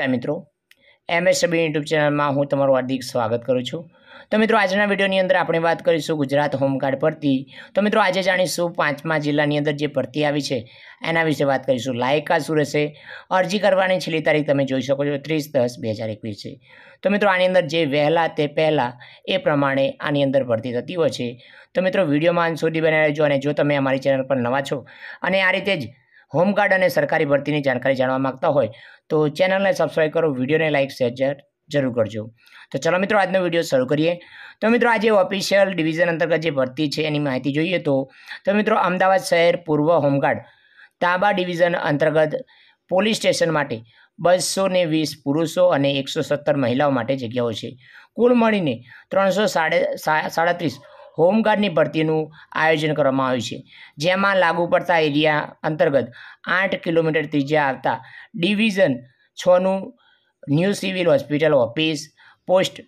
નમસ્કાર મિત્રો MS સબી YouTube ચેનલમાં હું તમારું હાર્દિક સ્વાગત કરું છું તો મિત્રો આજના વિડીયોની અંદર આપણે વાત કરીશું ગુજરાત હોમગાર્ડ ભરતી તો મિત્રો આજે જાણીશું પાંચમા જિલ્લાની અંદર જે ભરતી આવી છે એના વિશે વાત કરીશું લાયકા શું રહેશે અરજી કરવાની છેલ્લી તારીખ તમે જોઈ શકો છો ત્રીસ દસ બે હજાર એકવીસ છે તો મિત્રો આની અંદર જે વહેલા તે પહેલાં એ પ્રમાણે આની અંદર ભરતી થતી હોય છે તો મિત્રો વિડીયોમાં સુધી બનાવી રહેજો અને જો તમે અમારી ચેનલ પર નવા છો અને આ રીતે જ હોમગાર્ડ અને સરકારી ભરતીની જાણકારી જાણવા માગતા હોય તો ચેનલને સબસ્ક્રાઈબ કરો વિડીયોને લાઇક શેર જરૂર કરજો તો ચલો મિત્રો આજનો વિડીયો શરૂ કરીએ તો મિત્રો આજે ઓફિશિયલ ડિવિઝન અંતર્ગત જે ભરતી છે એની માહિતી જોઈએ તો તો મિત્રો અમદાવાદ શહેર પૂર્વ હોમગાર્ડ તાબા ડિવિઝન અંતર્ગત પોલીસ સ્ટેશન માટે બસો ને વીસ પુરુષો અને એકસો સત્તર મહિલાઓ માટે જગ્યાઓ છે કુલ મળીને ત્રણસો સાડે સાડત્રીસ હોમગાર્ડની ભરતીનું આયોજન કરવામાં આવ્યું છે જેમાં લાગુ પડતા એરિયા અંતર્ગત આઠ કિલોમીટર ત્રિજ્યા આવતા ડિવિઝન છનું new civil hospital office post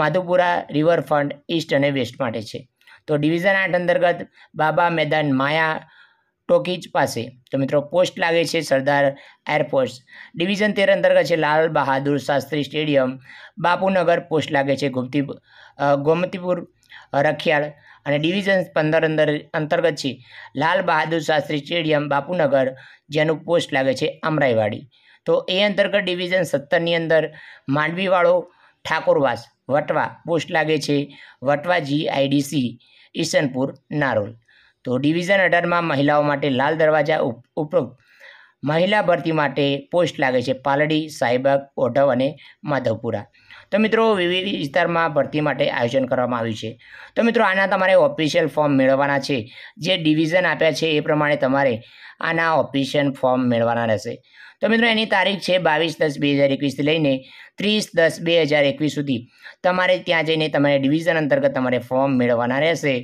Madhupura riverfront east અને વેસ્ટ માટે છે તો ડિવિઝન આઠ અંતર્ગત બાબા મેદાન માયા ટોકીજ પાસે તો મિત્રો પોસ્ટ લાગે છે સરદાર એરફોર્સ ડિવિઝન તેર અંતર્ગત છે લાલ બહાદુર શાસ્ત્રી સ્ટેડિયમ બાપુનગર પોસ્ટ લાગે છે ગોમતી ગોમતીપુર રખિયાળ અને ડિવિઝન પંદર અંદર અંતર્ગત છે લાલ બહાદુર શાસ્ત્રી સ્ટેડિયમ બાપુનગર જેનું પોસ્ટ લાગે છે અમરાઈવાડી તો એ અંતર્ગત ડિવિઝન સત્તરની અંદર માંડવીવાળો ઠાકોરવાસ વટવા પોસ્ટ લાગે છે વટવા આઈડીસી ઈશનપુર નારોલ તો ડિવિઝન અઢારમાં મહિલાઓ માટે લાલ દરવાજા ઉપરોક્ત મહિલા ભરતી માટે પોસ્ટ લાગે છે પાલડી સાહેબાગ ઓઢવ અને માધવપુરા તો મિત્રો વિવિધ વિસ્તારમાં ભરતી માટે આયોજન કરવામાં આવ્યું છે તો મિત્રો આના તમારે ઓફિશિયલ ફોર્મ મેળવવાના છે જે ડિવિઝન આપ્યા છે એ પ્રમાણે તમારે આના ઓફિશિયલ ફોર્મ મેળવવાના રહેશે તો મિત્રો એની તારીખ છે બાવીસ દસ બે હજાર એકવીસથી લઈને ત્રીસ દસ બે હજાર એકવીસ સુધી તમારે ત્યાં જઈને તમારે ડિવિઝન અંતર્ગત તમારે ફોર્મ મેળવવાના રહેશે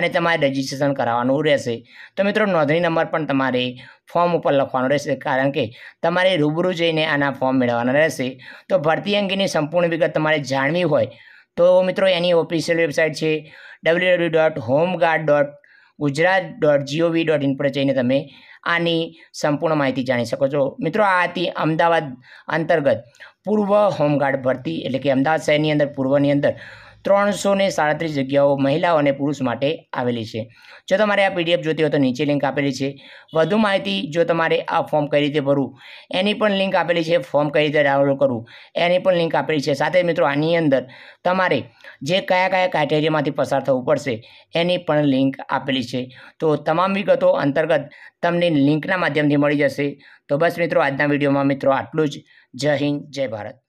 અને તમારે રજિસ્ટ્રેશન કરાવવાનું રહેશે તો મિત્રો નોંધણી નંબર પણ તમારે ફોર્મ ઉપર લખવાનો રહેશે કારણ કે તમારે રૂબરૂ જઈને આના ફોર્મ મેળવવાના રહેશે તો ભરતી અંગેની સંપૂર્ણ વિગત તમારે જાણવી હોય તો મિત્રો એની ઓફિશિયલ વેબસાઇટ છે W W dot home guard dot Gujarat dot GOV dot in પર જઈને તમે આની સંપૂર્ણ માહિતી જાણી શકો છો મિત્રો આ હતી અમદાવાદ અંતર્ગત પૂર્વ હોમગાર્ડ ભરતી એટલે કે અમદાવાદ શહેરની અંદર પૂર્વની અંદર ત્રણસો ને સાડત્રીસ જગ્યાઓ મહિલાઓ અને પુરુષ માટે આવેલી છે જો તમારે આ પીડીએફ જોતી હોય તો નીચે લિંક આપેલી છે વધુ માહિતી જો તમારે આ ફોર્મ કઈ રીતે ભરવું એની પણ લિંક આપેલી છે ફોર્મ કઈ રીતે ડાઉનલોડ કરવું એની પણ લિંક આપેલી છે સાથે મિત્રો આની અંદર તમારે જે કયા કયા ક્રાઇટેરિયામાંથી પસાર થવું પડશે એની પણ લિંક આપેલી છે તો તમામ વિગતો અંતર્ગત તમને લિંકના માધ્યમથી મળી જશે તો બસ મિત્રો આજના વિડીયોમાં મિત્રો આટલું જ જય હિન્દ જય ભારત